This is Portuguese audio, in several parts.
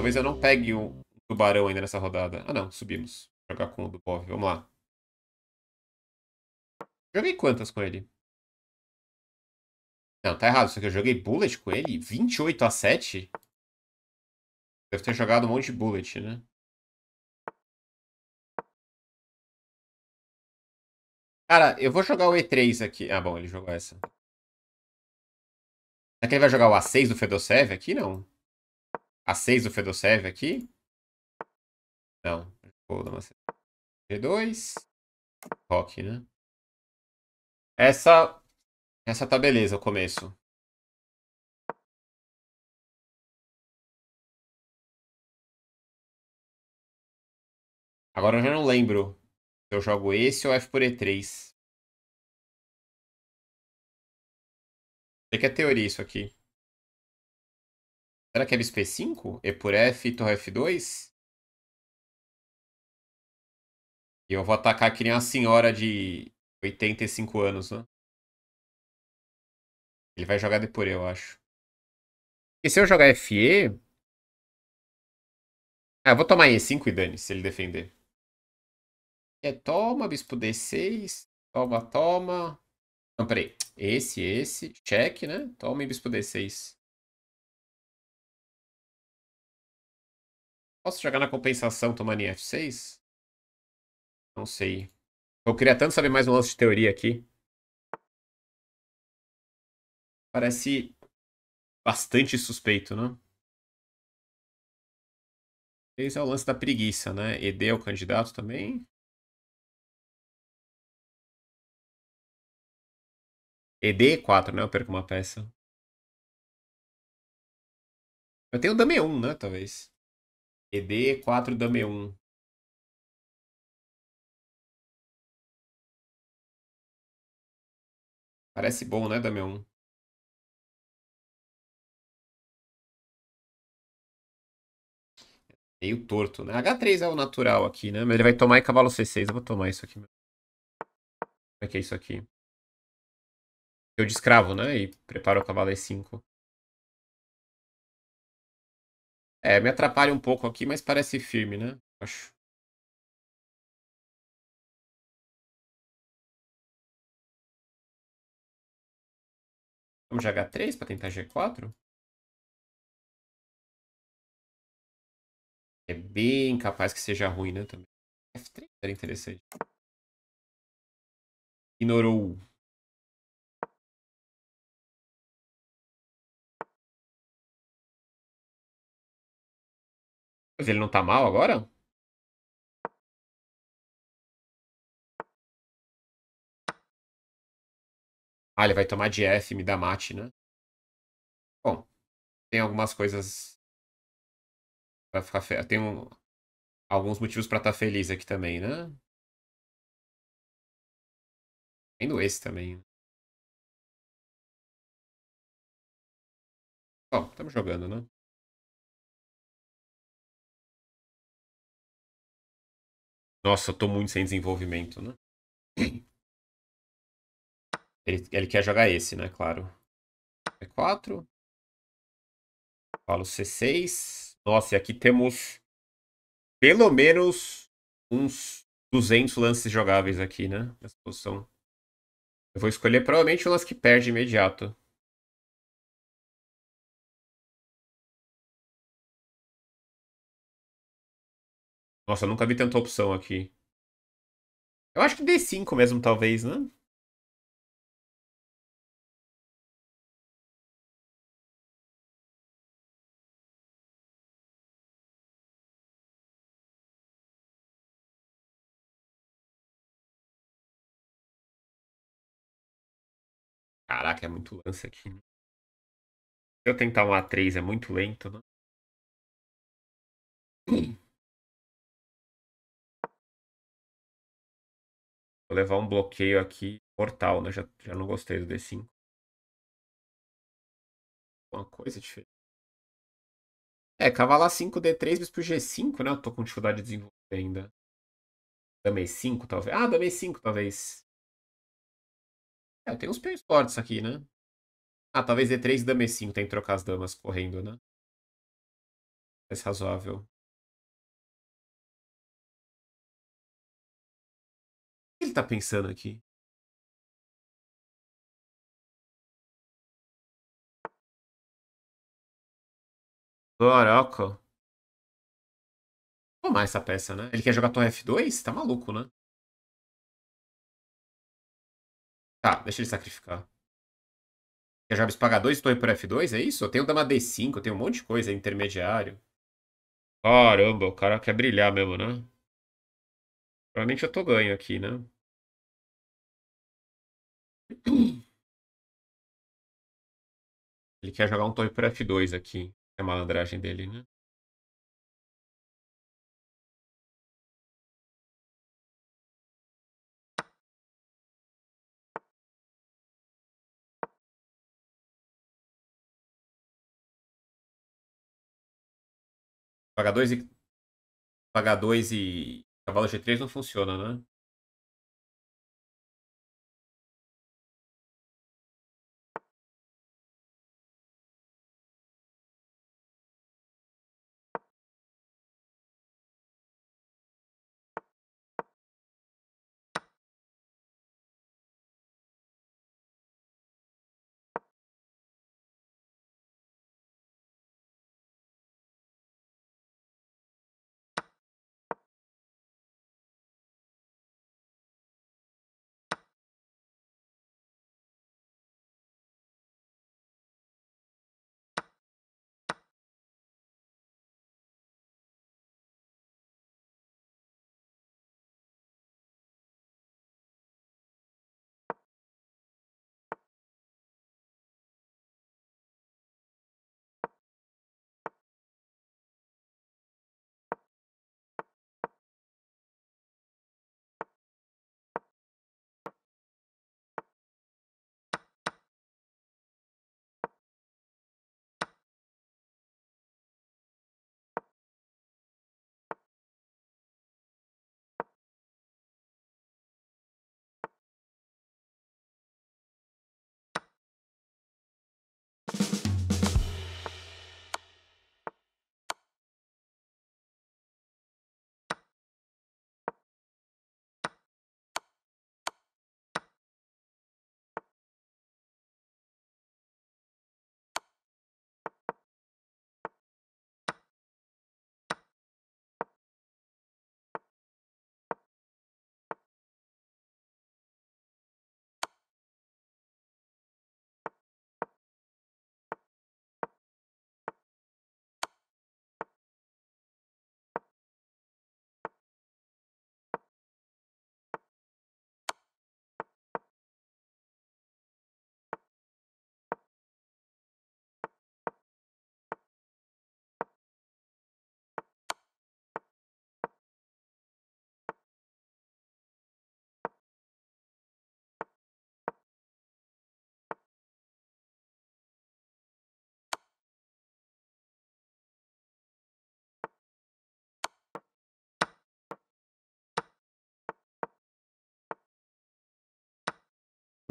Talvez eu não pegue um tubarão ainda nessa rodada. Ah, não. Subimos. Vou jogar com o Dubov. Vamos lá. Joguei quantas com ele? Não, tá errado. Só que eu joguei bullet com ele. 28 a 7? Deve ter jogado um monte de bullet, né? Cara, eu vou jogar o E3 aqui. Ah, bom, ele jogou essa. Será que ele vai jogar o A6 do Fedosev aqui? Não. A6 do Fedosev aqui? Não. Vou dar uma... G2. Rock, né? Essa, essa tá beleza, o começo. Agora eu já não lembro se eu jogo esse ou F por E3. Sei que é teoria isso aqui. Será que é bispo E5? E por F e torre F2? E eu vou atacar que nem uma senhora de 85 anos, né? Ele vai jogar de por E, eu acho. E se eu jogar FE... Ah, eu vou tomar E5 e dane se ele defender. É, toma, bispo D6. Toma, toma. Não, peraí. Esse, esse. Check, né? Toma e bispo D6. Posso jogar na compensação tomando em F6? Não sei. Eu queria tanto saber mais um lance de teoria aqui. Parece bastante suspeito, né? Esse é o lance da preguiça, né? ED é o candidato também. ED 4, é né? Eu perco uma peça. Eu tenho Dame 1, né? Talvez. ED, 4 Dame 1. Parece bom, né, Dame 1? Meio torto, né? H3 é o natural aqui, né? Mas ele vai tomar e cavalo C6. Eu vou tomar isso aqui. Como é que é isso aqui? Eu descravo, né? E preparo o cavalo E5. É, me atrapalha um pouco aqui, mas parece firme, né? Acho. Vamos de H3 para tentar G4? É bem capaz que seja ruim, né? Também. F3 era interessante. Ignorou. Mas ele não tá mal agora? Ah, ele vai tomar de F e me dá mate, né? Bom, tem algumas coisas pra ficar feliz. Tem um... alguns motivos pra estar tá feliz aqui também, né? Tendo esse também. Bom, estamos jogando, né? Nossa, eu tô muito sem desenvolvimento, né? Ele, ele quer jogar esse, né? Claro. E4. Falo C6. Nossa, e aqui temos pelo menos uns 200 lances jogáveis aqui, né? Nessa posição. Eu vou escolher provavelmente o lance que perde imediato. Nossa, eu nunca vi tanta opção aqui. Eu acho que D5 mesmo, talvez, né? Caraca, é muito lance aqui. Né? Se eu tentar um A3 é muito lento, né? Vou levar um bloqueio aqui mortal, né? Já, já não gostei do D5. Uma coisa diferente. É, cavalar 5D3, bispo G5, né? Eu tô com dificuldade de desenvolver ainda. Dama 5 talvez. Ah, dama 5 talvez. É, eu tenho uns peões fortes aqui, né? Ah, talvez D3 e dama 5 Tem que trocar as damas correndo, né? Parece é razoável. ele tá pensando aqui? Caraca. Tomar é essa peça, né? Ele quer jogar torre F2? Tá maluco, né? Tá, deixa ele sacrificar. Quer jogar pagar 2 torre por F2? É isso? Eu tenho dama D5, eu tenho um monte de coisa, intermediário. Caramba, o cara quer brilhar mesmo, né? Provavelmente eu tô ganho aqui, né? Ele quer jogar um torre para F2 aqui. É a malandragem dele, né? Pagar dois e... Pagar dois e... Cavalo G3 não funciona, né?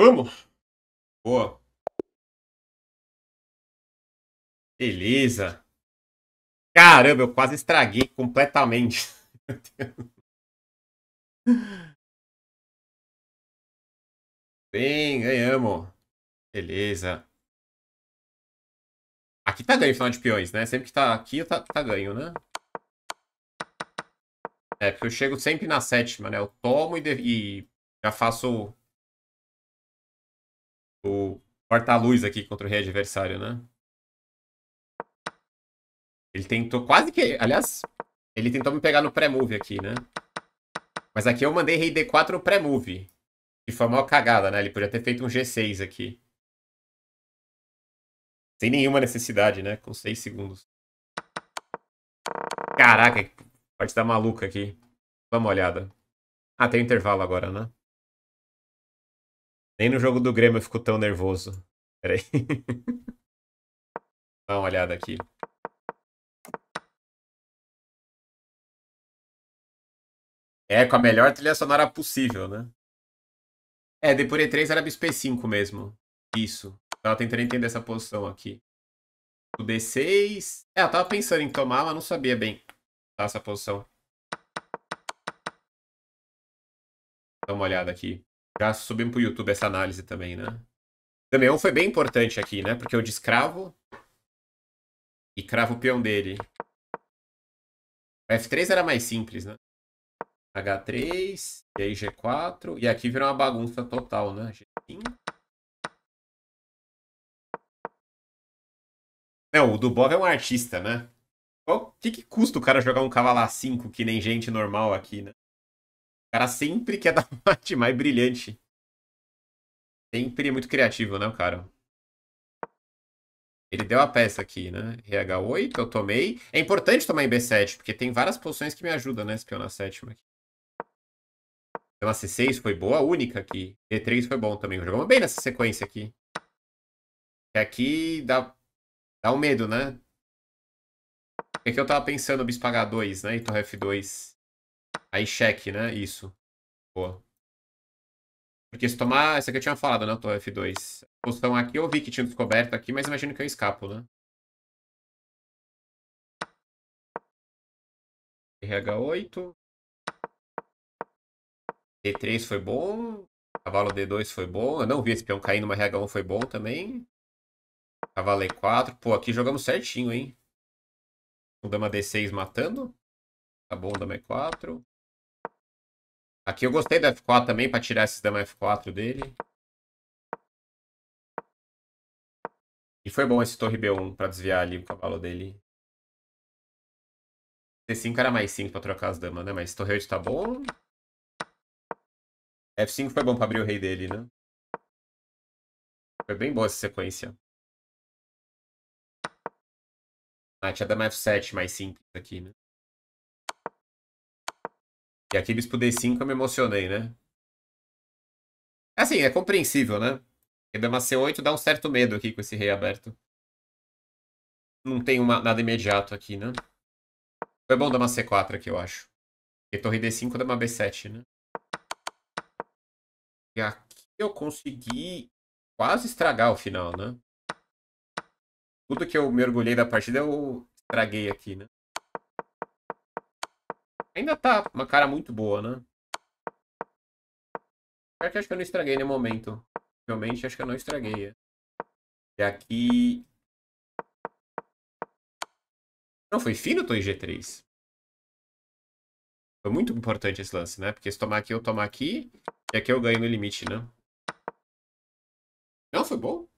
Vamos! Boa. Beleza. Caramba, eu quase estraguei completamente. Bem, ganhamos. Beleza. Aqui tá ganho final de peões, né? Sempre que tá aqui, tá, tá ganho, né? É, porque eu chego sempre na sétima, né? Eu tomo e, de... e já faço o porta luz aqui contra o rei adversário, né? Ele tentou quase que... Aliás, ele tentou me pegar no pré-move aqui, né? Mas aqui eu mandei rei d4 no pré-move. Que foi uma cagada, né? Ele podia ter feito um g6 aqui. Sem nenhuma necessidade, né? Com 6 segundos. Caraca, parte da maluca aqui. Dá uma olhada. Ah, tem intervalo agora, né? Nem no jogo do Grêmio eu fico tão nervoso. Peraí. Dá uma olhada aqui. É, com a melhor trilha sonora possível, né? É, e 3 era bisp 5 mesmo. Isso. Tava tentando entender essa posição aqui. O D6. É, eu tava pensando em tomar, mas não sabia bem essa posição. Dá uma olhada aqui. Já subimos pro YouTube essa análise também, né? Damião é foi bem importante aqui, né? Porque eu descravo e cravo o peão dele. F3 era mais simples, né? H3, e aí G4, e aqui virou uma bagunça total, né? G5. Não, o Dubov é um artista, né? O que, que custa o cara jogar um cavalo A5 que nem gente normal aqui, né? cara sempre quer dar uma parte mais brilhante. Sempre é muito criativo, né, o cara? Ele deu a peça aqui, né? RH8, eu tomei. É importante tomar em B7, porque tem várias posições que me ajudam, né? Espião na sétima aqui. Então a C6 foi boa, a única aqui. D3 foi bom também. Jogamos bem nessa sequência aqui. É e aqui dá, dá um medo, né? aqui é eu tava pensando, bispo H2, né? E torre F2. Aí cheque, né? Isso. Boa. Porque se tomar. Essa aqui eu tinha falado, né? Eu tô F2. A posição aqui eu vi que tinha descoberto aqui, mas imagino que eu escapo, né? RH8. D3 foi bom. Cavalo D2 foi bom. Eu não vi esse peão caindo, mas RH1 foi bom também. Cavalo E4. Pô, aqui jogamos certinho, hein? O dama D6 matando. Tá bom, dama E4. Aqui eu gostei do F4 também, para tirar esse dama F4 dele. E foi bom esse torre B1 para desviar ali o cavalo dele. C5 era mais 5 para trocar as damas, né? Mas torre 8 tá bom. F5 foi bom para abrir o rei dele, né? Foi bem boa essa sequência. Ah, tinha dama F7 mais simples aqui, né? E aqui bispo D5 eu me emocionei, né? É assim, é compreensível, né? Porque dama C8 dá um certo medo aqui com esse rei aberto. Não tem uma, nada imediato aqui, né? Foi bom dama C4 aqui, eu acho. E torre D5, dama B7, né? E aqui eu consegui quase estragar o final, né? Tudo que eu mergulhei da partida eu estraguei aqui, né? Ainda tá uma cara muito boa, né? acho que eu não estraguei no momento. Realmente acho que eu não estraguei. E aqui... Não, foi fino o G3. Foi muito importante esse lance, né? Porque se tomar aqui, eu tomar aqui. E aqui eu ganho no limite, né? Não, foi bom.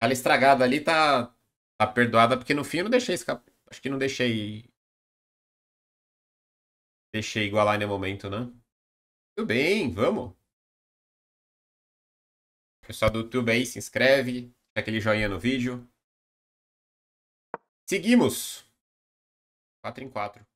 Ela estragada ali tá, tá perdoada, porque no fim eu não deixei escapar. Acho que não deixei Deixei igualar no momento, né? Tudo bem, vamos. Pessoal do YouTube aí, se inscreve, dá aquele joinha no vídeo. Seguimos. 4 em 4.